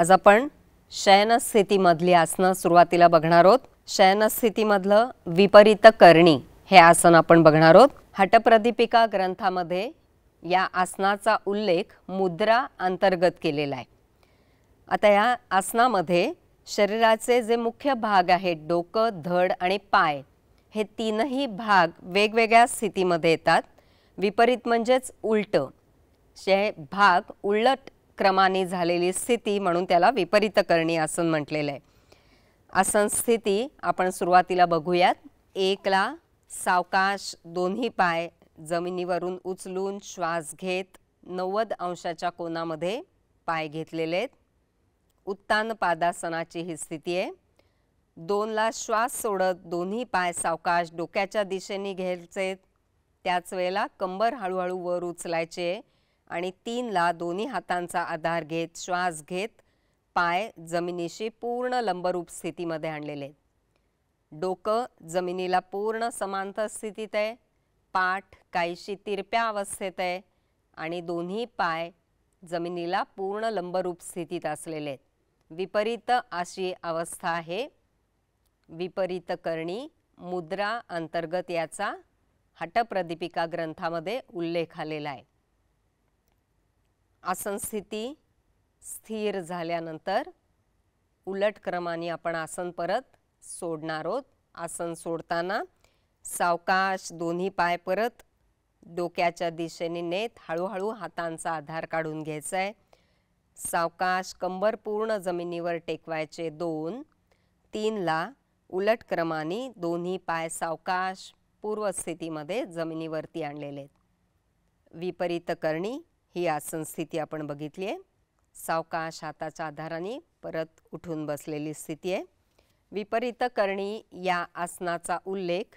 आज आपण शयनस्थितीमधली आसनं सुरुवातीला बघणार आहोत शयनस्थितीमधलं विपरीत करणी हे आसन आपण बघणार आहोत हटप्रदीपिका ग्रंथामध्ये या आसनाचा उल्लेख मुद्रा अंतर्गत केलेला आहे आता या आसनामध्ये शरीराचे जे मुख्य भाग आहेत डोकं धड आणि पाय हे तीनही भाग वेगवेगळ्या स्थितीमध्ये येतात विपरीत म्हणजेच उलट शे भाग उलट क्रमाने झालेली स्थिती म्हणून त्याला विपरीत करणे आसन म्हटलेलं आहे आसन स्थिती आपण सुरुवातीला बघूयात एकला सावकाश दोन्ही पाय जमिनीवरून उचलून श्वास घेत नव्वद अंशाच्या कोनामध्ये पाय घेतलेले आहेत उत्तान पादासनाची ही स्थिती आहे दोनला श्वास सोडत दोन्ही पाय सावकाश डोक्याच्या दिशेने घ्यायचे त्याच वेळेला कंबर हळूहळू वर उचलायचे आणि तीनला दोन्ही हातांचा आधार घेत श्वास घेत पाय जमिनीशी पूर्ण लंबरूप स्थितीमध्ये आणलेले डोकं जमिनीला पूर्ण समांतर स्थितीत आहे पाठ काहीशी तिरप्या अवस्थेत आहे आणि दोन्ही पाय जमिनीला पूर्ण लंबरूप स्थितीत असलेले विपरीत अशी अवस्था आहे विपरीत करणी मुद्रा अंतर्गत याचा हटप्रदीपिका ग्रंथामध्ये उल्लेख आलेला आहे आसन स्थिती स्थिर झाल्यानंतर उलट क्रमाने आपण आसन परत सोडणार आहोत आसन सोडताना सावकाश दोन्ही पाय परत डोक्याच्या दिशेने नेत हळूहळू हातांचा आधार काढून घ्यायचा आहे सावकाश कंबर पूर्ण जमिनीवर टेकवायचे दोन तीनला उलट क्रमाने दोन्ही पाय सावकाश पूर्वस्थितीमध्ये जमिनीवरती आणलेले आहेत विपरीत करणी ही आसन स्थिती आपण बघितली आहे सावकाश हाताच्या आधाराने परत उठून बसलेली स्थिती आहे विपरीत करणी या आसनाचा उल्लेख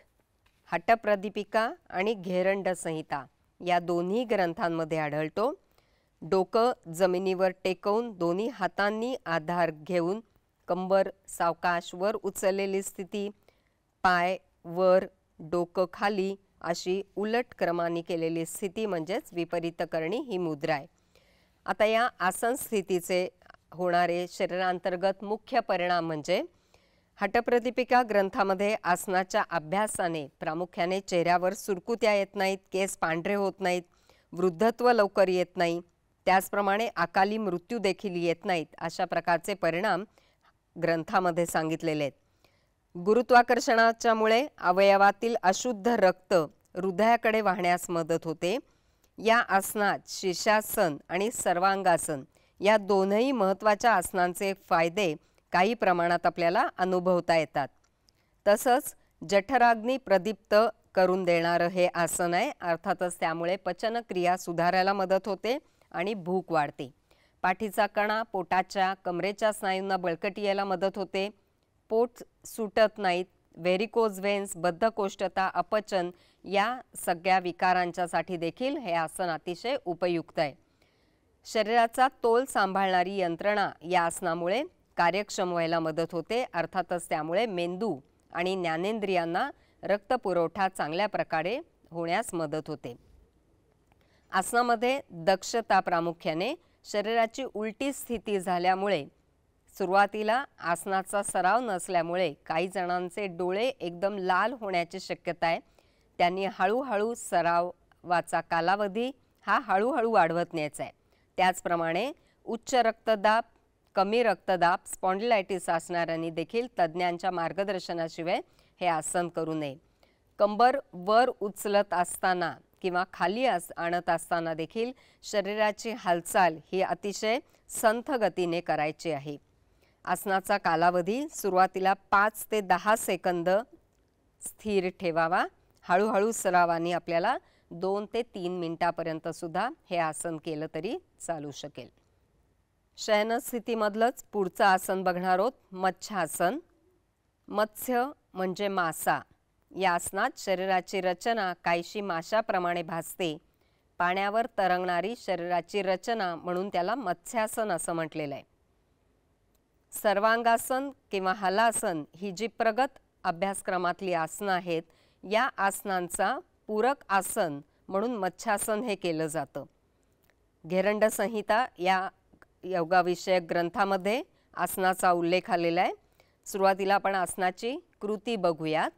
हटप्रदीपिका आणि घेरंड संहिता या दोन्ही ग्रंथांमध्ये आढळतो डोकं जमिनीवर टेकवून दोन्ही हातांनी आधार घेऊन कंबर सावकाश वर उचललेली स्थिती पाय वर डोकं खाली अशी उलट क्रमाने केलेली स्थिती म्हणजेच विपरीत करणी ही मुद्रा आहे आता या आसन स्थितीचे होणारे शरीरांतर्गत मुख्य परिणाम म्हणजे हटप्रदीपिका ग्रंथामध्ये आसनाच्या अभ्यासाने प्रामुख्याने चेहऱ्यावर सुरकुत्या येत नाहीत केस पांढरे होत नाहीत वृद्धत्व लवकर येत नाही त्याचप्रमाणे अकाली मृत्यू देखील येत नाहीत अशा प्रकारचे परिणाम ग्रंथामध्ये सांगितलेले आहेत गुरुत्वाकर्षणाच्यामुळे अवयवातील अशुद्ध रक्त हृदयाकडे वाहण्यास मदत होते या आसनात शीर्षासन आणि सर्वांगासन या दोनही महत्त्वाच्या आसनांचे फायदे काही प्रमाणात आपल्याला अनुभवता येतात तसंच जठराग्नी प्रदीप्त करून देणारं हे आसन आहे अर्थातच त्यामुळे पचनक्रिया सुधारायला मदत होते आणि भूक वाढते पाठीचा कणा पोटाच्या कमरेच्या स्नायूंना बळकटी यायला मदत होते पोट सुटत नाहीत व्हेरिकोज वेन्स बद्धकोष्ठता अपचन या सगळ्या विकारांच्यासाठी देखील हे आसन अतिशय उपयुक्त आहे शरीराचा तोल सांभाळणारी यंत्रणा या आसनामुळे कार्यक्षम व्हायला मदत होते अर्थातच त्यामुळे मेंदू आणि ज्ञानेंद्रियांना रक्तपुरवठा चांगल्या प्रकारे होण्यास मदत होते आसनामध्ये दक्षता प्रामुख्याने शरीराची उलटी स्थिती झाल्यामुळे सुरुवातीला आसनाचा सराव नसल्यामुळे काही जणांचे डोळे एकदम लाल होण्याची शक्यता आहे त्यांनी हळूहळू सरावाचा कालावधी हा हळूहळू वाढवत न्यायचा आहे त्याचप्रमाणे उच्च रक्तदाब कमी रक्तदाब स्पॉन्डिलायटिस असणाऱ्यांनी देखील तज्ज्ञांच्या मार्गदर्शनाशिवाय हे आसन करू नये कंबर वर उचलत असताना किंवा खाली अस आणत असताना देखील शरीराची हालचाल ही अतिशय संथ गतीने करायची आहे आसनाचा कालावधी सुरुवातीला पाच ते दहा सेकंद स्थिर ठेवावा हळूहळू सरावाने आपल्याला दोन ते तीन मिनटापर्यंत सुद्धा हे आसन केलं तरी चालू शकेल शयन पुढचं आसन बघणार आहोत मच्छासन मत्स्य म्हणजे मासा या आसनात शरीराची रचना काहीशी माशाप्रमाणे भासते पाण्यावर तरंगणारी शरीराची रचना म्हणून त्याला मत्स्यासन असं म्हटलेलं आहे सर्वांगासन किंवा हलासन ही जी प्रगत अभ्यासक्रमातली आसनं आहेत या आसनांचा पूरक आसन म्हणून मच्छासन हे केलं जातं घेरंड संहिता या योगाविषयक ग्रंथामध्ये आसनाचा उल्लेख आलेला आहे सुरुवातीला आपण आसनाची कृती बघूयात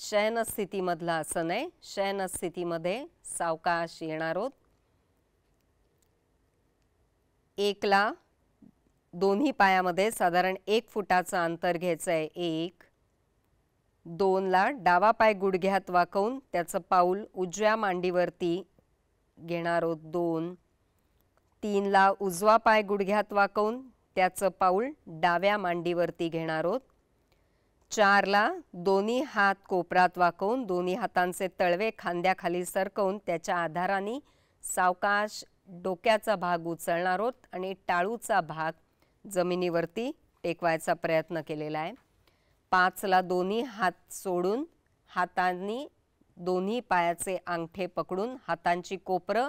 शयनस्थितीमधलं आसन आहे शयनस्थितीमध्ये सावकाश येणार होत एकला दोन्ही पायामध्ये साधारण एक फुटाचं अंतर घ्यायचं आहे एक दोनला डावा पाय गुडघ्यात वाकवून त्याचं पाऊल उजव्या मांडीवरती घेणार आहोत दोन तीनला उजवा पाय गुडघ्यात वाकवून त्याचं पाऊल डाव्या मांडीवरती घेणार आहोत चारला दोन्ही हात कोपरात वाकवून दोन्ही हातांचे तळवे खांद्याखाली सरकवून त्याच्या आधाराने सावकाश डोक्याचा भाग उचलणार आहोत आणि टाळूचा भाग जमिनीवरती टेकवायचा प्रयत्न केलेला आहे पाचला दोन्ही हात सोडून हातांनी दोन्ही पायाचे अंगठे पकडून हातांची कोपरं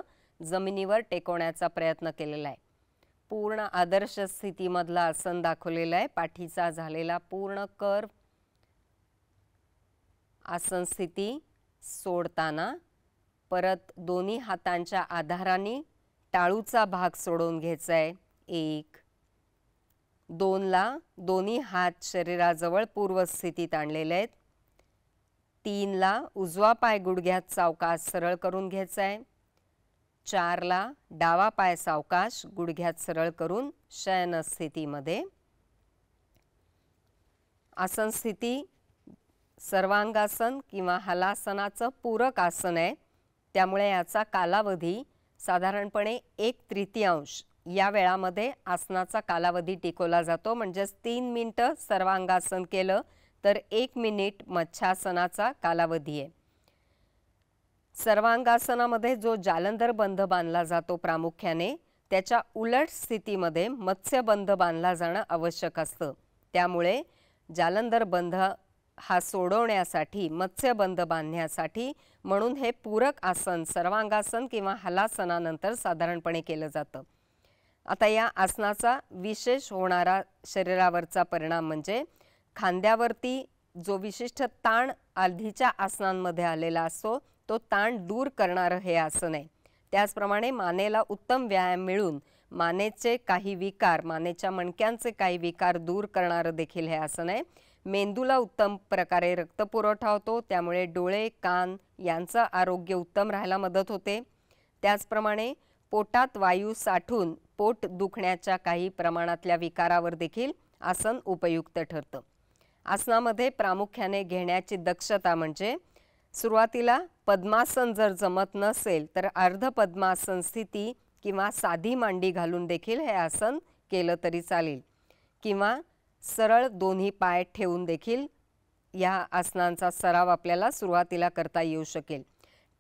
जमिनीवर टेकवण्याचा प्रयत्न केलेला आहे पूर्ण आदर्श स्थितीमधला आसन दाखवलेलं आहे पाठीचा झालेला पूर्ण कर आसन स्थिती सोडताना परत दोन्ही हातांच्या आधाराने टाळूचा भाग सोडून घ्यायचा आहे एक दोनला दोन्ही हात शरीराजवळ पूर्वस्थितीत आणलेले आहेत तीनला उजवा पाय गुडघ्यात सावकाश सरळ करून घ्यायचा आहे चारला डावा पाय सावकाश गुडघ्यात सरळ करून शयन स्थितीमध्ये आसन स्थिती सर्वांगासन किंवा हलासनाचं पूरक आसन आहे त्यामुळे याचा कालावधी साधारणपणे एक तृतीयांश या वेळामध्ये आसनाचा कालावधी टिकवला जातो म्हणजेच तीन मिनटं सर्वांगासन केलं तर एक मिनिट मच्छासनाचा कालावधी आहे सर्वांगासनामध्ये जो जालंधर बंध बांधला जातो प्रामुख्याने त्याच्या उलट स्थितीमध्ये मत्स्यबंध बांधला जाणं आवश्यक असतं त्यामुळे जालंधर बंध हा सोडवण्यासाठी मत्स्यबंध बांधण्यासाठी म्हणून हे पूरक आसन सर्वांगासन किंवा हलासनानंतर साधारणपणे केलं जातं आता या आसनाचा विशेष होणारा शरीरावरचा परिणाम म्हणजे खांद्यावरती जो विशिष्ट ताण आधीच्या आसनांमध्ये आलेला असतो तो ताण दूर करणारं हे आसन आहे त्याचप्रमाणे मानेला उत्तम व्यायाम मिळून मानेचे काही विकार मानेच्या मणक्यांचे काही विकार दूर करणारं देखील हे आसन आहे मेंदूला उत्तम प्रकारे रक्तपुरवठा होतो त्यामुळे डोळे कान यांचं आरोग्य उत्तम राहायला मदत होते त्याचप्रमाणे पोटात वायू साठून पोट दुखण्याच्या काही प्रमाणातल्या विकारावर देखील आसन उपयुक्त ठरतं आसनामध्ये प्रामुख्याने घेण्याची दक्षता म्हणजे सुरुवातीला पद्मासन जर जमत नसेल तर अर्ध पद्मासन स्थिती किंवा साधी मांडी घालून देखील हे आसन केलं तरी चालेल किंवा सरळ दोन्ही पाय ठेवून देखील या आसनांचा सराव आपल्याला सुरुवातीला करता येऊ शकेल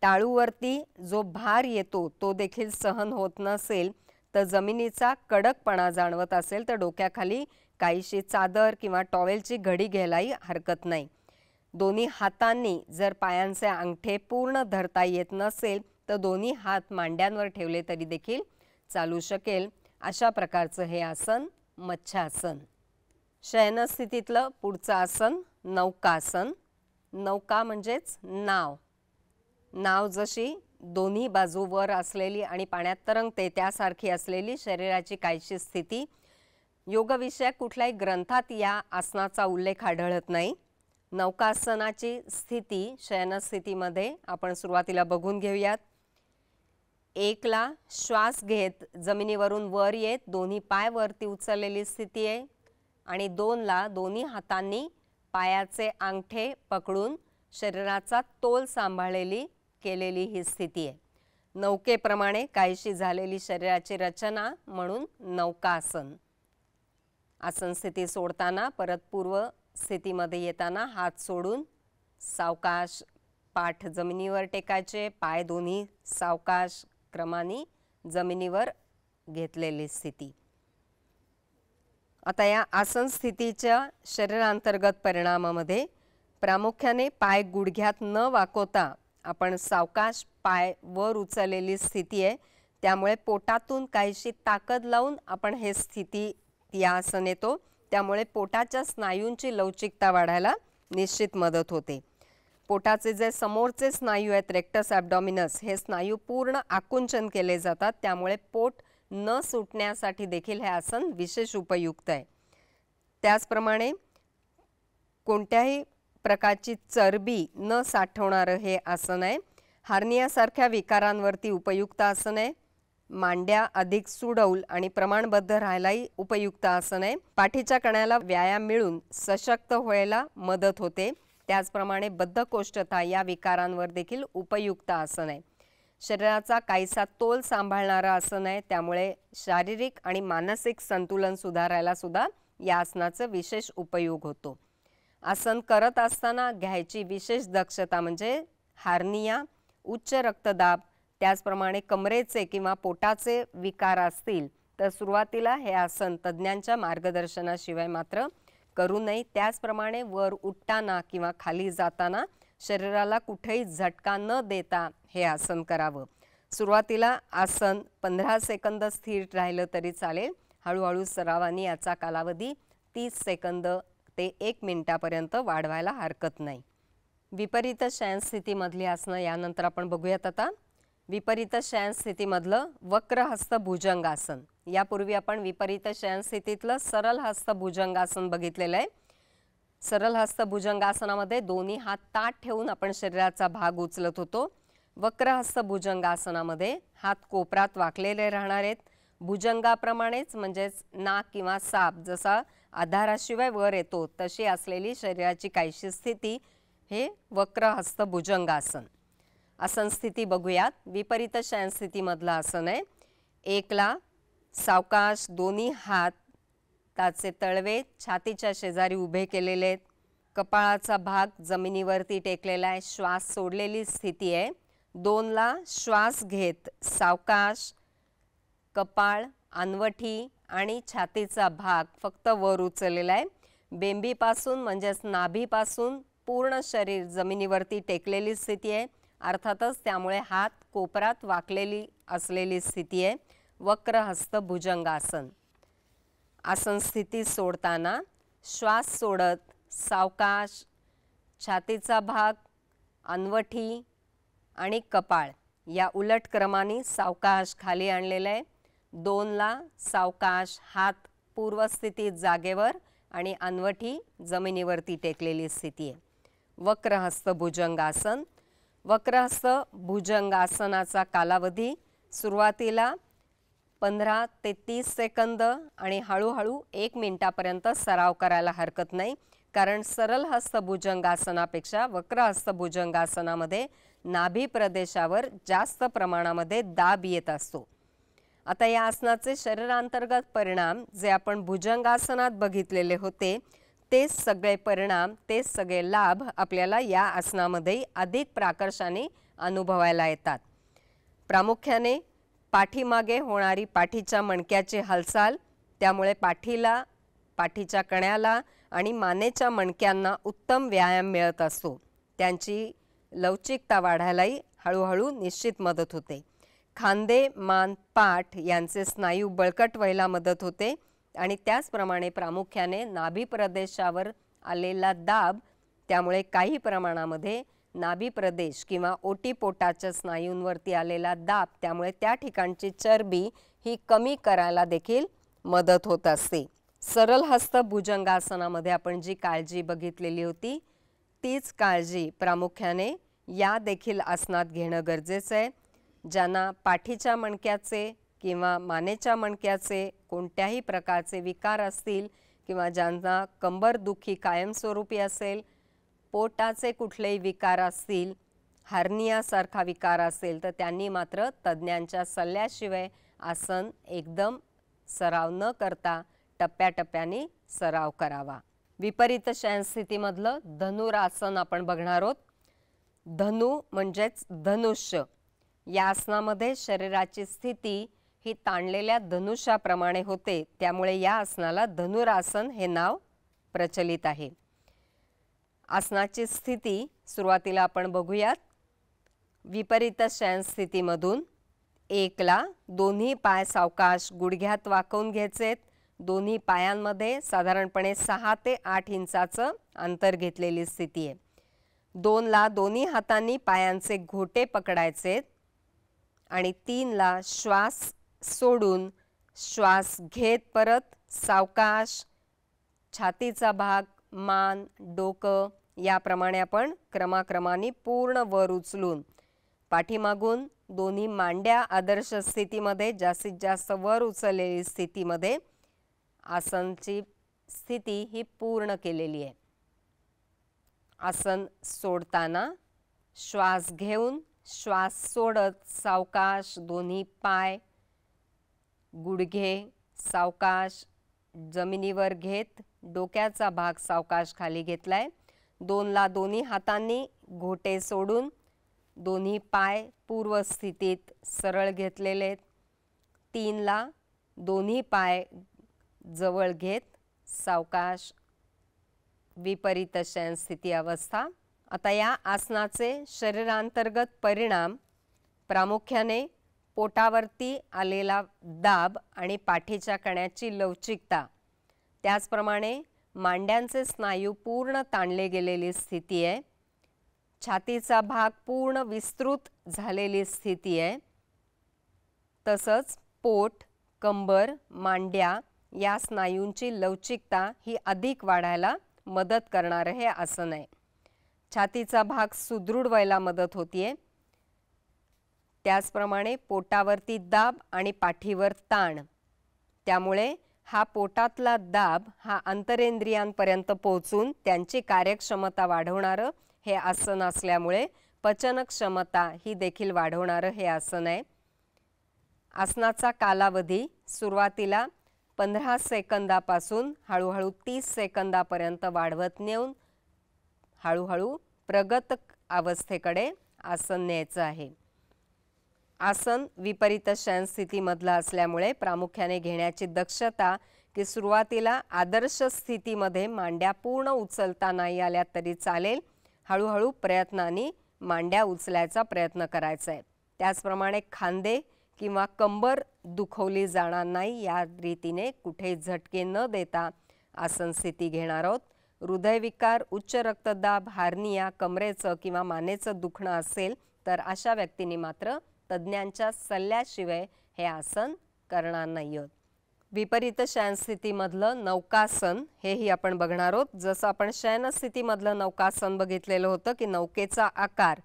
टाळूवरती जो भार येतो तो देखील सहन होत नसेल तर जमिनीचा कडकपणा जाणवत असेल तर डोक्याखाली काहीशी चादर किंवा टॉवेलची घडी घ्यायलाही हरकत नाही दोन्ही हातांनी जर पायांचे अंगठे पूर्ण धरता येत नसेल तर दोन्ही हात मांड्यांवर ठेवले तरी देखील चालू शकेल अशा प्रकारचं हे आसन मच्छासन शयनस्थितीतलं पुढचं आसन नौकासन नौका म्हणजेच नाव नाव जशी दोन्ही बाजूवर असलेली आणि पाण्यात तरंगते त्यासारखी असलेली शरीराची काहीशी स्थिती योगविषयक कुठल्याही ग्रंथात या आसनाचा उल्लेख आढळत नाही नौकासनाची स्थिती शयनस्थितीमध्ये आपण सुरुवातीला बघून घेऊयात एकला श्वास घेत जमिनीवरून वर येत दोन्ही पाय वरती उचललेली स्थिती आहे आणि दोनला दोन्ही हातांनी पायाचे अंगठे पकडून शरीराचा तोल सांभाळलेली केलेली ही स्थिती आहे नौकेप्रमाणे काहीशी झालेली शरीराची रचना म्हणून नौकासन आसन स्थिती सोडताना परत पूर्व स्थितीमध्ये येताना हात सोडून सावकाश पाठ जमिनीवर टेकायचे पाय दोन्ही सावकाश क्रमाने जमिनीवर घेतलेली स्थिती आता या आसन स्थितीच्या शरीरांतर्गत परिणामामध्ये प्रामुख्याने पाय गुडघ्यात न वाकवता आपण सावकाश पाय वर उचललेली स्थिती आहे त्यामुळे पोटातून काहीशी ताकद लावून आपण हे स्थिती या आसन येतो त्यामुळे पोटाच्या स्नायूंची लवचिकता वाढायला निश्चित मदत होते पोटाचे जे समोरचे स्नायू आहेत रेक्टस ॲबडॉमिनस हे स्नायू पूर्ण आकुंचन केले जातात त्यामुळे पोट न सुटण्यासाठी देखील हे आसन विशेष उपयुक्त आहे त्याचप्रमाणे कोणत्याही प्रकारची चरबी न साठवणारं हे आसन आहे हार्नियासारख्या विकारांवरती उपयुक्त आसन आहे मांड्या अधिक सुडौल आणि प्रमाणबद्ध राहायलाही उपयुक्त आसन आहे पाठीच्या कण्याला व्यायाम मिळून सशक्त व्हायला मदत होते त्याचप्रमाणे बद्धकोष्ठता या विकारांवर देखील उपयुक्त आसन आहे शरीराचा काहीसा तोल सांभाळणारं आसन आहे त्यामुळे शारीरिक आणि मानसिक संतुलन सुधारायला सुद्धा या आसनाचं विशेष उपयोग होतो आसन करत असताना घ्यायची विशेष दक्षता म्हणजे हार्निया उच्च रक्तदाब त्याचप्रमाणे कमरेचे किंवा पोटाचे विकार असतील तर सुरुवातीला हे आसन तज्ज्ञांच्या मार्गदर्शनाशिवाय मात्र करू नये त्याचप्रमाणे वर उठताना किंवा खाली जाताना शरीराला कुठेही झटका न देता हे आसन करावं सुरुवातीला आसन पंधरा सेकंद स्थिर राहिलं तरी चालेल हळूहळू सरावानी याचा कालावधी तीस सेकंद ते एक मिनिटापर्यंत वाढवायला हरकत नाही विपरीत शयन आसनं यानंतर आपण बघूयात आता विपरीत शयन वक्रहस्त भुजंगासन यापूर्वी आपण विपरीत शयन स्थितीतलं सरल हस्त भुजंगासन बघितलेलं आहे सरल हस्त भुजंगासनामध्ये दोन्ही हात ताट ठेवून आपण शरीराचा भाग उचलत होतो वक्रहस्त भुजंगासनामध्ये हात कोपरात वाकलेले राहणार आहेत भुजंगाप्रमाणेच म्हणजेच नाक किंवा साप जसा आधाराशिवाय वर येतो तशी असलेली शरीराची काहीशी स्थिती हे हस्त भुजंगासन आसन स्थिती बघूयात विपरीत शयनस्थितीमधलं आसन आहे एकला सावकाश दोन्ही हात ताचे तळवे छातीच्या शेजारी उभे केलेले आहेत कपाळाचा भाग जमिनीवरती टेकलेला आहे श्वास सोडलेली स्थिती आहे दोनला श्वास घेत सावकाश कपाळ अनवठी आणि छातीचा भाग फक्त वर उचललेला आहे बेंबीपासून म्हणजेच नाभीपासून पूर्ण शरीर जमिनीवरती टेकलेली स्थिती आहे अर्थातच त्यामुळे हात कोपरात वाकलेली असलेली स्थिती आहे वक्रहस्त भुजंगासन आसन स्थिती सोडताना श्वास सोडत सावकाश छातीचा भाग अनवठी आणि कपाळ या उलट क्रमाने सावकाश खाली आणलेला आहे दोनला सावकाश हात पूर्वस्थितीत जागेवर आणि अनवठी जमिनीवरती टेकलेली स्थिती आहे वक्रहस्त भुजंगासन वक्रहस्त भुजंगासनाचा कालावधी सुरुवातीला पंधरा ते तीस सेकंद आणि हळूहळू एक मिनटापर्यंत सराव करायला हरकत नाही कारण सरल हस्त भुजंगासनापेक्षा वक्रहस्त भुजंगासनामध्ये नाभी प्रदेशावर जास्त प्रमाणामध्ये दाब येत असतो आता या आसनाचे शरीरांतर्गत परिणाम जे आपण भुजंगासनात बघितलेले होते ते सगळे परिणाम तेच सगळे लाभ आपल्याला या आसनामध्ये अधिक प्राकर्षाने अनुभवायला येतात प्रामुख्याने पाठीमागे होणारी पाठीच्या मणक्याची हालचाल त्यामुळे पाठीला पाठीच्या कण्याला आणि मानेच्या मणक्यांना उत्तम व्यायाम मिळत असतो त्यांची लवचिकता वाढायलाही हळूहळू निश्चित मदत होते खांदे मान पाठ यांचे स्नायू बळकट व्हायला मदत होते आणि त्याचप्रमाणे प्रामुख्याने नाभी प्रदेशावर आलेला दाब त्यामुळे काही प्रमाणामध्ये नाभी प्रदेश किंवा ओटीपोटाच्या स्नायूंवरती आलेला दाब त्यामुळे त्या ठिकाणची चरबी ही कमी करायला देखील मदत होत असते सरल हस्त भुजंगासनामध्ये आपण जी काळजी बघितलेली होती तीच काळजी प्रामुख्याने या देखील आसनात घेणं गरजेचं आहे ज्यांना पाठीच्या मणक्याचे किंवा मानेच्या मणक्याचे कोणत्याही प्रकारचे विकार असतील किंवा ज्यांना कंबरदुखी कायमस्वरूपी असेल पोटाचे कुठलेही विकार असतील हार्नियासारखा विकार असेल तर त्यांनी मात्र तज्ज्ञांच्या सल्ल्याशिवाय आसन एकदम सराव न करता टप्प्याटप्प्याने सराव करावा विपरीत शयनस्थितीमधलं धनुरासन आपण बघणार आहोत धनु म्हणजेच धनुष्य या आसनामध्ये शरीराची स्थिती ही ताणलेल्या धनुष्याप्रमाणे होते त्यामुळे या आसनाला धनुरासन हे नाव प्रचलित आहे आसनाची स्थिती सुरुवातीला आपण बघूयात विपरीत शयनस्थितीमधून एकला दोन्ही पाय सावकाश गुडघ्यात वाकवून घ्यायचेत दोन्ही पायांमध्ये साधारणपणे सहा ते आठ इंचाचं अंतर घेतलेली स्थिती आहे दोनला दोन्ही हातांनी पायांचे घोटे पकडायचेत आणि तीनला श्वास सोडून श्वास घेत परत सावकाश छातीचा भाग मान डोकं याप्रमाणे आपण क्रमाक्रमाने पूर्ण वर उचलून पाठीमागून दोन्ही मांड्या आदर्श स्थितीमध्ये जास्तीत जास्त वर उचललेली स्थितीमध्ये आसनची स्थिती ही पूर्ण केलेली आहे आसन सोडताना श्वास घेऊन श्वास सोडत सावकाश दोन्ही पाय गुडघे सावकाश जमिनीवर घेत डोक्याचा भाग सावकाश खाली घेतलाय दोनला दोन्ही हातांनी घोटे सोडून दोन्ही पाय पूर्वस्थितीत सरळ घेतलेले तीनला दोन्ही पाय जवळ घेत सावकाश विपरीत शयन स्थिती अवस्था आता या आसनाचे शरीरांतर्गत परिणाम प्रामुख्याने पोटावरती आलेला दाब आणि पाठीच्या कण्याची लवचिकता त्याचप्रमाणे मांड्यांचे स्नायू पूर्ण ताणले गेलेली स्थिती आहे छातीचा भाग पूर्ण विस्तृत झालेली स्थिती आहे तसंच पोट कंबर मांड्या या स्नायूंची लवचिकता ही अधिक वाढायला मदत करणारं हे आसन आहे छातीचा भाग सुदृढ व्हायला मदत होतीये त्याचप्रमाणे पोटावरती दाब आणि पाठीवर ताण त्यामुळे हा पोटातला दाब हा अंतरेंद्रियांपर्यंत पोहोचून त्यांची कार्यक्षमता वाढवणारं हे आसन असल्यामुळे पचनक्षमता ही देखील वाढवणारं हे आसन आहे आसनाचा कालावधी सुरुवातीला पंधरा सेकंदापासून हळूहळू तीस सेकंदापर्यंत वाढवत नेऊन हळूहळू प्रगत अवस्थेकडे आसन न्यायचं आहे आसन विपरीत शयन असल्यामुळे प्रामुख्याने घेण्याची दक्षता की सुरुवातीला आदर्श स्थितीमध्ये मांड्या पूर्ण उचलता नाही आल्या तरी चालेल हळूहळू प्रयत्नांनी मांड्या उचलायचा प्रयत्न करायचा आहे त्याचप्रमाणे खांदे किंवा कंबर दुखवली जाणार नाही या रीतीने कुठे झटके न देता आसन स्थिती घेणार आहोत हृदयविकार उच्च रक्तदाब हार्निया कमरेचं किंवा मानेचं दुखणं असेल तर अशा व्यक्तींनी मात्र तज्ज्ञांच्या सल्ल्याशिवाय हे आसन करणार नाही आहोत विपरीत शयनस्थितीमधलं नौकासन हेही आपण बघणार आहोत जसं आपण शयनस्थितीमधलं नौकासन बघितलेलं होतं की नौकेचा आकार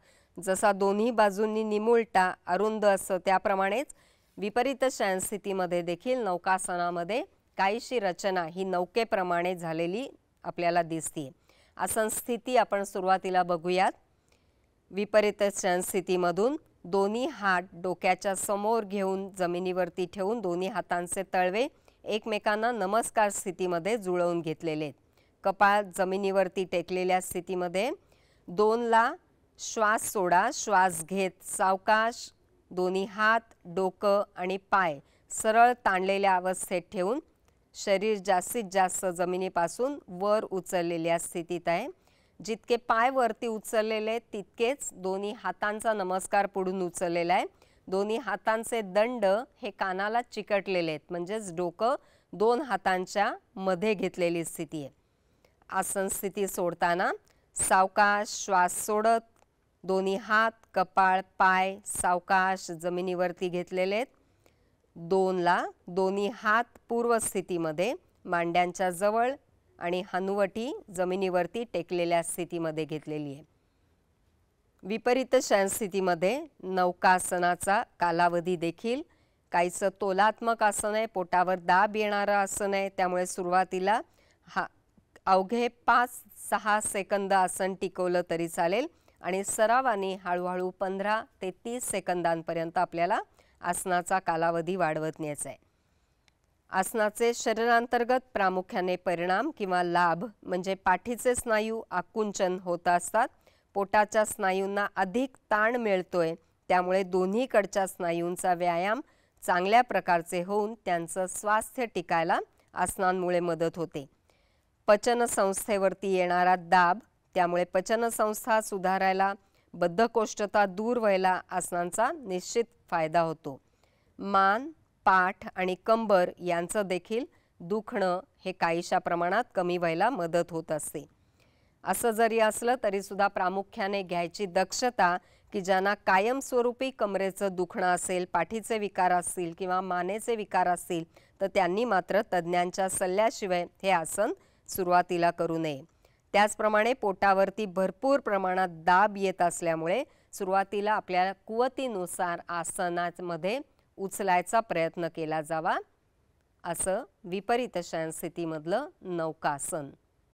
जसा दोन्ही बाजूंनी निमुळटा अरुंद असं त्याप्रमाणेच विपरीत शयनस्थितीमध्ये देखील नौकासनामध्ये काहीशी रचना ही नौकेप्रमाणे झालेली आपल्याला दिसते असं स्थिती आपण सुरुवातीला बघूयात विपरीत स्थितीमधून दोन्ही हात डोक्याच्या समोर घेऊन जमिनीवरती ठेवून दोन्ही हातांचे तळवे एकमेकांना नमस्कार स्थितीमध्ये जुळवून घेतलेले कपाळ जमिनीवरती टेकलेल्या स्थितीमध्ये दोनला श्वास सोडा श्वास घेत सावकाश दोन्ही हात डोकं आणि पाय सरळ ताणलेल्या अवस्थेत ठेवून शरीर जास्तीत जास्त जमिनीपासून वर उचललेल्या स्थितीत आहे जितके पाय वरती उचललेले तितकेच दोन्ही हातांचा नमस्कार पुढून उचललेला आहे दोन्ही हातांचे दंड हे कानाला चिकटलेले आहेत म्हणजेच डोकं दोन हातांच्या मध्ये घेतलेली स्थिती आहे आसन स्थिती सोडताना सावकाश श्वास सोडत दोन्ही हात कपाळ पाय सावकाश जमिनीवरती घेतलेले आहेत दोनला दोन्ही हात पूर्वस्थितीमध्ये मांड्यांच्या जवळ आणि हनुवटी जमिनीवरती टेकलेल्या स्थितीमध्ये घेतलेली आहे विपरीत शयनस्थितीमध्ये नौकासनाचा कालावधी देखील काहीचं तोलात्मक आसन आहे पोटावर दाब येणारं आसन आहे त्यामुळे सुरुवातीला हा अवघे पाच सहा सेकंद आसन टिकवलं तरी चालेल आणि सरावाने हळूहळू पंधरा ते तीस सेकंदांपर्यंत आपल्याला आसनाचा कालावधी वाढवत न्यायचा आहे आसनाचे शरीरांतर्गत प्रामुख्याने परिणाम किंवा लाभ म्हणजे पाठीचे स्नायू आकुंचन होत असतात पोटाच्या स्नायूंना अधिक ताण मिळतोय त्यामुळे दोन्हीकडच्या स्नायूंचा व्यायाम चांगल्या प्रकारचे होऊन त्यांचं स्वास्थ्य टिकायला आसनांमुळे मदत होते पचनसंस्थेवरती येणारा दाब त्यामुळे पचनसंस्था सुधारायला बद्धकोष्ठता दूर व्हायला आसनांचा निश्चित फायदा होतो मान पाठ आणि कंबर यांचं देखील दुखणं हे काहीशा प्रमाणात कमी व्हायला मदत होत असते असं जरी असलं तरीसुद्धा प्रामुख्याने घ्यायची दक्षता की ज्यांना कायमस्वरूपी कमरेचं दुखणं असेल पाठीचे विकार असतील किंवा मानेचे विकार असतील तर त्यांनी मात्र तज्ज्ञांच्या सल्ल्याशिवाय हे आसन सुरुवातीला करू नये त्याचप्रमाणे पोटावरती भरपूर प्रमाणात दाब येत असल्यामुळे सुरुवातीला आपल्या कुवतीनुसार आसनामध्ये उचलायचा प्रयत्न केला जावा असं विपरीत शयनस्थितीमधलं नौकासन